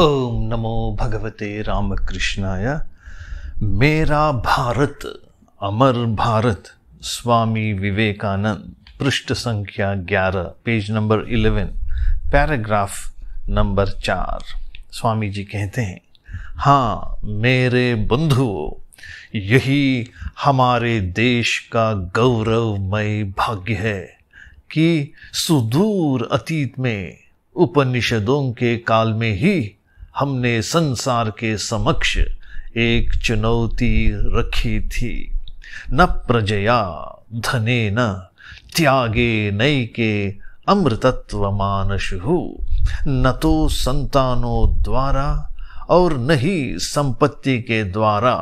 ओम नमो भगवते राम रामकृष्णाय मेरा भारत अमर भारत स्वामी विवेकानंद पृष्ठ संख्या 11 पेज नंबर 11 पैराग्राफ नंबर चार स्वामी जी कहते हैं हाँ मेरे बंधुओं यही हमारे देश का गौरवमय भाग्य है कि सुदूर अतीत में उपनिषदों के काल में ही हमने संसार के समक्ष एक चुनौती रखी थी न प्रजया धने न त्यागे मानस हो न तो संतानों द्वारा और न ही संपत्ति के द्वारा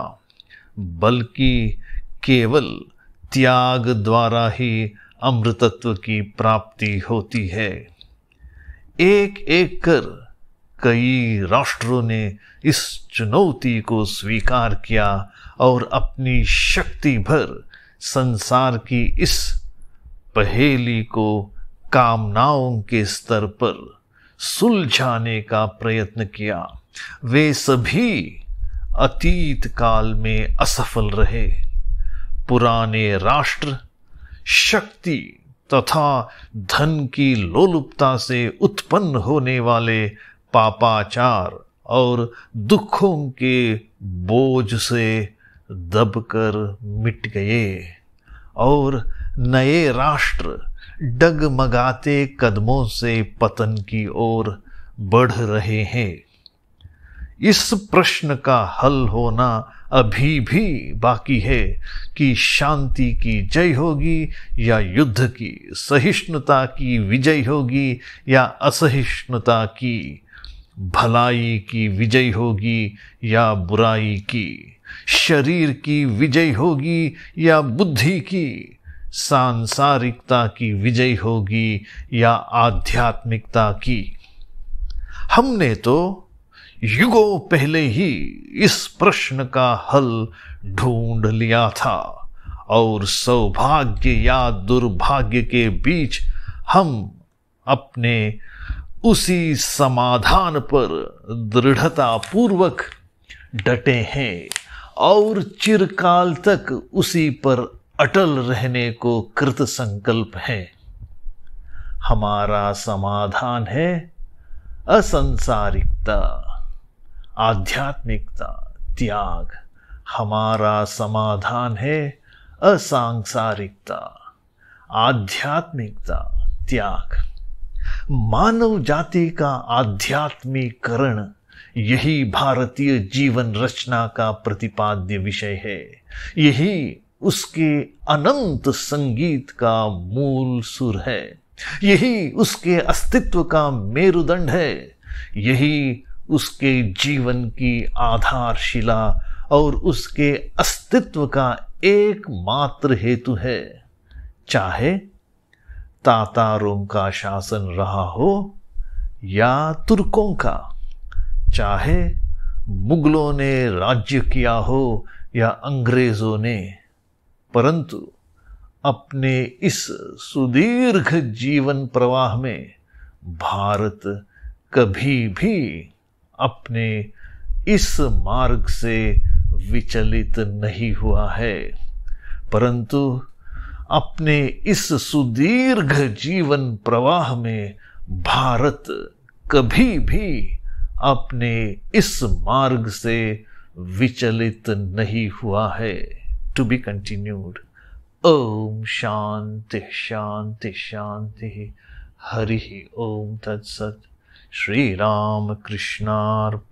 बल्कि केवल त्याग द्वारा ही अमृतत्व की प्राप्ति होती है एक एक कर कई राष्ट्रों ने इस चुनौती को स्वीकार किया और अपनी शक्ति भर संसार की इस पहेली को कामनाओं के स्तर पर सुलझाने का प्रयत्न किया वे सभी अतीत काल में असफल रहे पुराने राष्ट्र शक्ति तथा धन की लोलुपता से उत्पन्न होने वाले पापाचार और दुखों के बोझ से दबकर मिट गए और नए राष्ट्र डगमगाते कदमों से पतन की ओर बढ़ रहे हैं इस प्रश्न का हल होना अभी भी बाकी है कि शांति की जय होगी या युद्ध की सहिष्णुता की विजय होगी या असहिष्णुता की भलाई की विजय होगी या बुराई की शरीर की विजय होगी या बुद्धि की सांसारिकता की विजय होगी या आध्यात्मिकता की हमने तो युगों पहले ही इस प्रश्न का हल ढूंढ लिया था और सौभाग्य या दुर्भाग्य के बीच हम अपने उसी समाधान पर दृढ़ता पूर्वक डटे हैं और चिरकाल तक उसी पर अटल रहने को कृत संकल्प है हमारा समाधान है असंसारिकता आध्यात्मिकता त्याग हमारा समाधान है असांसारिकता आध्यात्मिकता त्याग मानव जाति का आध्यात्मिकरण यही भारतीय जीवन रचना का प्रतिपाद्य विषय है यही उसके अनंत संगीत का मूल सुर है यही उसके अस्तित्व का मेरुदंड है यही उसके जीवन की आधारशिला और उसके अस्तित्व का एकमात्र हेतु है चाहे तातारों का शासन रहा हो या तुर्कों का चाहे मुगलों ने राज्य किया हो या अंग्रेजों ने परंतु अपने इस सुदीर्घ जीवन प्रवाह में भारत कभी भी अपने इस मार्ग से विचलित नहीं हुआ है परंतु अपने इस सुदीर्घ जीवन प्रवाह में भारत कभी भी अपने इस मार्ग से विचलित नहीं हुआ है टू बी कंटिन्यूड ओम शांति शांति शांति हरि ओम तत्सत श्री राम कृष्णार्पणमस्तु